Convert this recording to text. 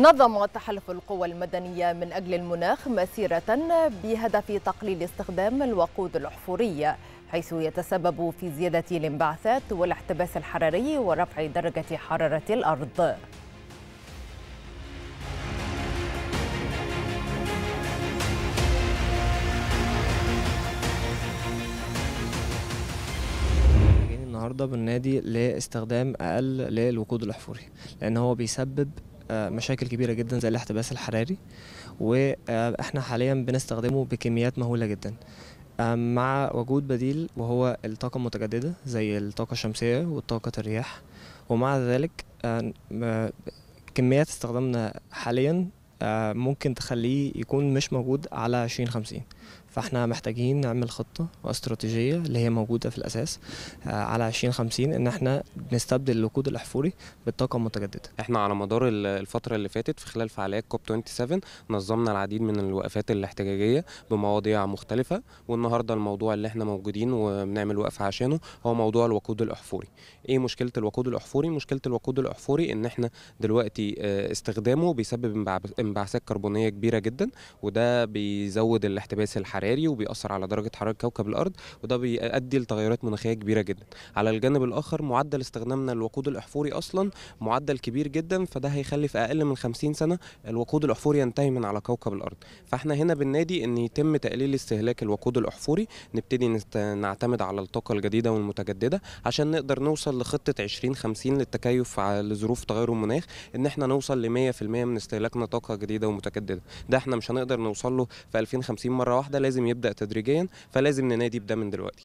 نظم تحالف القوى المدنية من أجل المناخ مسيرة بهدف تقليل استخدام الوقود الأحفوري حيث يتسبب في زيادة الانبعاثات والاحتباس الحراري ورفع درجة حرارة الأرض النهارده بالنادي لاستخدام اقل للوقود الاحفوري لان هو بيسبب آه، مشاكل كبيره جدا زي الاحتباس الحراري واحنا حاليا بنستخدمه بكميات مهوله جدا آه، مع وجود بديل وهو الطاقه المتجدده زي الطاقه الشمسيه والطاقه الرياح ومع ذلك آه، كميات استخدامنا حاليا آه، ممكن تخليه يكون مش موجود على 2050 فاحنا محتاجين نعمل خطة واستراتيجية اللي هي موجودة في الأساس آه، على 2050 إن احنا نستبدل الوقود الأحفوري بالطاقة المتجددة. احنا على مدار الفترة اللي فاتت في خلال فعاليات كوب 27 نظمنا العديد من الوقفات الاحتجاجية بمواضيع مختلفة والنهاردة الموضوع اللي احنا موجودين وبنعمل وقفة عشانه هو موضوع الوقود الأحفوري. ايه مشكلة الوقود الأحفوري؟ مشكلة الوقود الأحفوري إن احنا دلوقتي آه، استخدامه بيسبب انبعاثات كربونيه كبيره جدا وده بيزود الاحتباس الحراري وبيأثر على درجه حراره كوكب الارض وده بيؤدي لتغيرات مناخيه كبيره جدا على الجانب الاخر معدل استخدامنا للوقود الاحفوري اصلا معدل كبير جدا فده هيخلي في اقل من 50 سنه الوقود الاحفوري ينتهي من على كوكب الارض فاحنا هنا بالنادي ان يتم تقليل استهلاك الوقود الاحفوري نبتدي نعتمد على الطاقه الجديده والمتجدده عشان نقدر نوصل لخطه 2050 للتكيف لظروف تغير المناخ ان احنا نوصل ل 100% من استهلاكنا طاقه جديده ومتجدده ده احنا مش هنقدر نوصل له في 2050 مره واحده لازم يبدا تدريجيا فلازم ننادي بده من دلوقتي